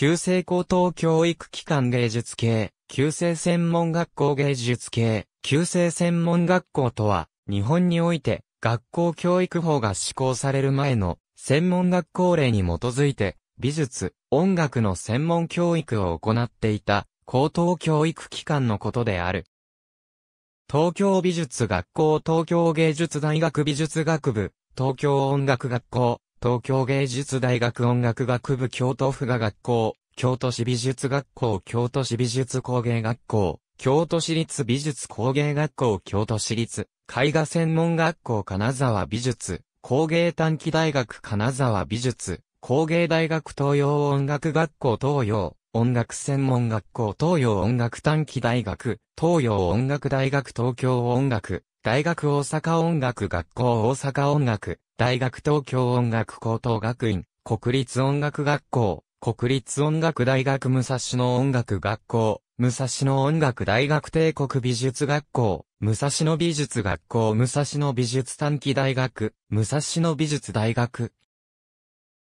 旧制高等教育機関芸術系、旧制専門学校芸術系、旧制専門学校とは、日本において、学校教育法が施行される前の、専門学校令に基づいて、美術、音楽の専門教育を行っていた、高等教育機関のことである。東京美術学校東京芸術大学美術学部、東京音楽学校、東京芸術大学音楽学部京都府が学校、京都市美術学校京都市美術工芸学校、京都市立美術工芸学校京都市立絵画専門学校金沢美術工芸短期大学金沢美術工芸大学東洋音楽学校東洋音楽専門学校東洋音楽短期大学東洋音楽大学東京音楽大学大阪音楽学校大阪音楽、大学東京音楽高等学院、国立音楽学校、国立音楽大学武蔵野音楽学校、武蔵野音楽大学帝国美術学校、武蔵野美術学校武蔵野美術短期大学、武蔵野美術大学。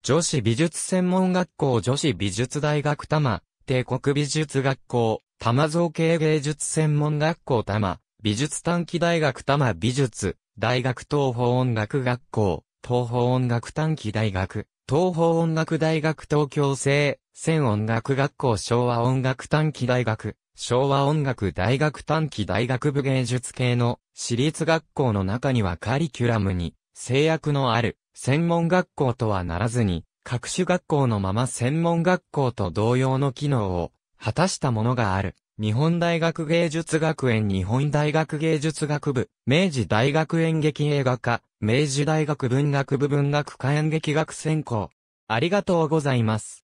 女子美術専門学校女子美術大学多摩、帝国美術学校、多摩造形芸術専門学校多摩、美術短期大学多摩美術、大学東方音楽学校、東方音楽短期大学、東方音楽大学東京生、専音楽学校昭和音楽短期大学、昭和音楽大学短期大学部芸術系の私立学校の中にはカリキュラムに制約のある専門学校とはならずに各種学校のまま専門学校と同様の機能を果たしたものがある。日本大学芸術学園日本大学芸術学部、明治大学演劇映画科、明治大学文学部文学科演劇学専攻。ありがとうございます。